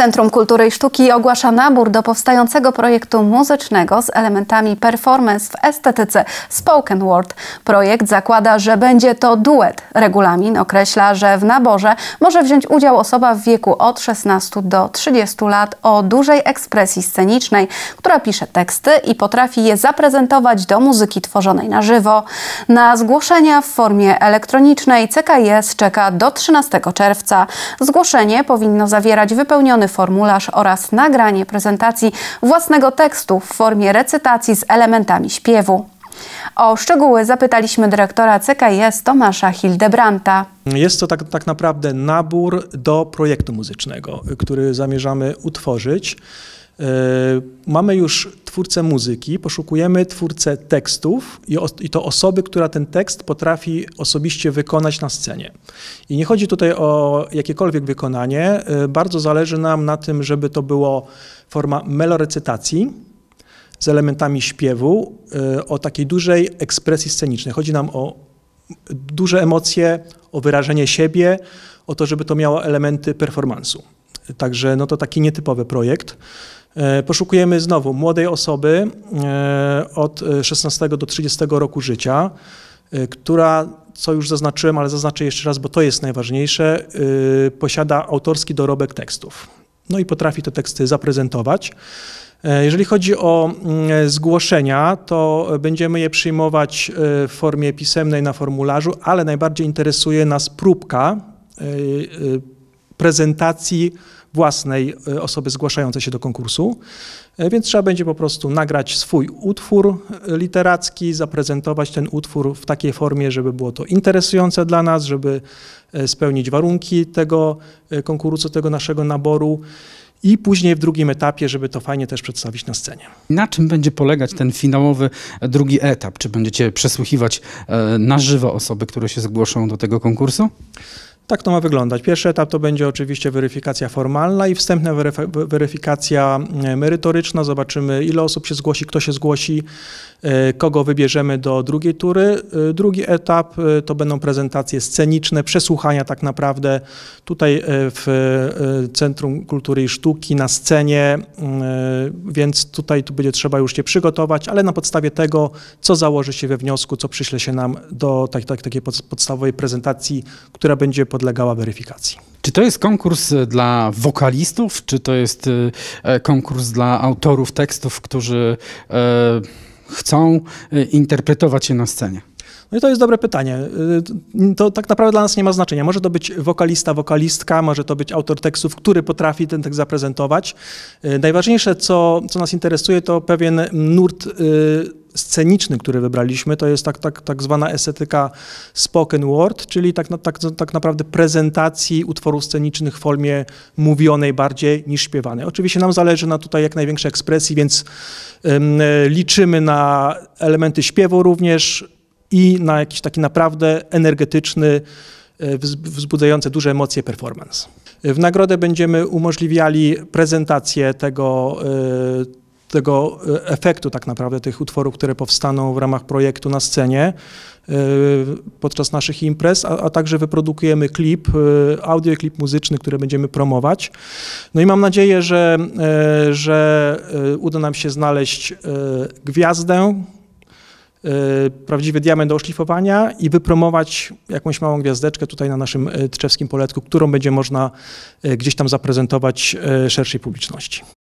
Centrum Kultury i Sztuki ogłasza nabór do powstającego projektu muzycznego z elementami performance w estetyce Spoken Word. Projekt zakłada, że będzie to duet. Regulamin określa, że w naborze może wziąć udział osoba w wieku od 16 do 30 lat o dużej ekspresji scenicznej, która pisze teksty i potrafi je zaprezentować do muzyki tworzonej na żywo. Na zgłoszenia w formie elektronicznej CKS czeka do 13 czerwca. Zgłoszenie powinno zawierać wypełniony formularz oraz nagranie prezentacji własnego tekstu w formie recytacji z elementami śpiewu. O szczegóły zapytaliśmy dyrektora CKS Tomasza Hildebranta. Jest to tak, tak naprawdę nabór do projektu muzycznego, który zamierzamy utworzyć. E, mamy już twórcę muzyki, poszukujemy twórcę tekstów i, o, i, to osoby, która ten tekst potrafi osobiście wykonać na scenie. I nie chodzi tutaj o jakiekolwiek wykonanie, y, bardzo zależy nam na tym, żeby to było forma melorecytacji z elementami śpiewu, y, o takiej dużej ekspresji scenicznej. Chodzi nam o duże emocje, o wyrażenie siebie, o to, żeby to miało elementy performansu. Także no to taki nietypowy projekt. E, poszukujemy znowu młodej osoby e, od 16 e, do 30 roku życia, która, co już zaznaczyłem, ale zaznaczę jeszcze raz, bo to jest najważniejsze, posiada autorski dorobek tekstów. No i potrafi te teksty zaprezentować. Jeżeli chodzi o mm, zgłoszenia, to będziemy je przyjmować w formie pisemnej na formularzu, ale najbardziej interesuje nas próbka prezentacji własnej e, osoby zgłaszającej się do konkursu, e, więc trzeba będzie po prostu nagrać swój utwór e, literacki, zaprezentować ten utwór w takiej formie, żeby było to interesujące dla nas, żeby spełnić warunki tego konkursu, tego naszego naboru i później w drugim etapie, żeby to fajnie też przedstawić na scenie. Na czym będzie polegać ten finałowy drugi etap? Czy będziecie przesłuchiwać na żywo osoby, które się zgłoszą do tego konkursu? Tak to ma wyglądać. Pierwszy etap to będzie oczywiście weryfikacja formalna i wstępna weryfikacja e, merytoryczna. Zobaczymy, ile osób się zgłosi, kto się zgłosi, e, kogo wybierzemy do drugiej tury. E, drugi etap to będą prezentacje sceniczne, przesłuchania tak naprawdę tutaj w Centrum Kultury i Sztuki na scenie, więc tutaj tu będzie trzeba już się przygotować, ale na podstawie tego, co założy się we wniosku, co przyśle się nam do tak, tak, takiej podstawowej prezentacji, która będzie pod podlegała weryfikacji. Czy to jest konkurs e, dla wokalistów, czy to jest e, e, konkurs dla autorów tekstów, którzy chcą interpretować je na scenie? No i to jest dobre pytanie. To tak naprawdę dla nas nie ma znaczenia. Może to być wokalista, wokalistka, może to być autor tekstów, który potrafi ten tekst zaprezentować. Najważniejsze, co, co nas interesuje, to pewien nurt sceniczny, który wybraliśmy, to jest tak, tak, tak zwana estetyka spoken word, czyli tak, tak, tak naprawdę prezentacji utworów scenicznych w formie mówionej bardziej niż śpiewanej. Oczywiście nam zależy na tutaj jak największej ekspresji, więc liczymy na elementy śpiewu również i na jakiś taki naprawdę energetyczny, e, wzbudzający duże emocje performance. W nagrodę będziemy umożliwiali prezentację tego, e, tego e, efektu tak naprawdę, tych utworów, które powstaną w ramach projektu na scenie e, podczas naszych imprez, a, a także wyprodukujemy klip, e, audio klip muzyczny, który będziemy promować. No i mam nadzieję, że, że uda nam się znaleźć gwiazdę, prawdziwy diament do oszlifowania i wypromować jakąś małą gwiazdeczkę tutaj na naszym tczewskim poletku, którą będzie można gdzieś tam zaprezentować szerszej publiczności.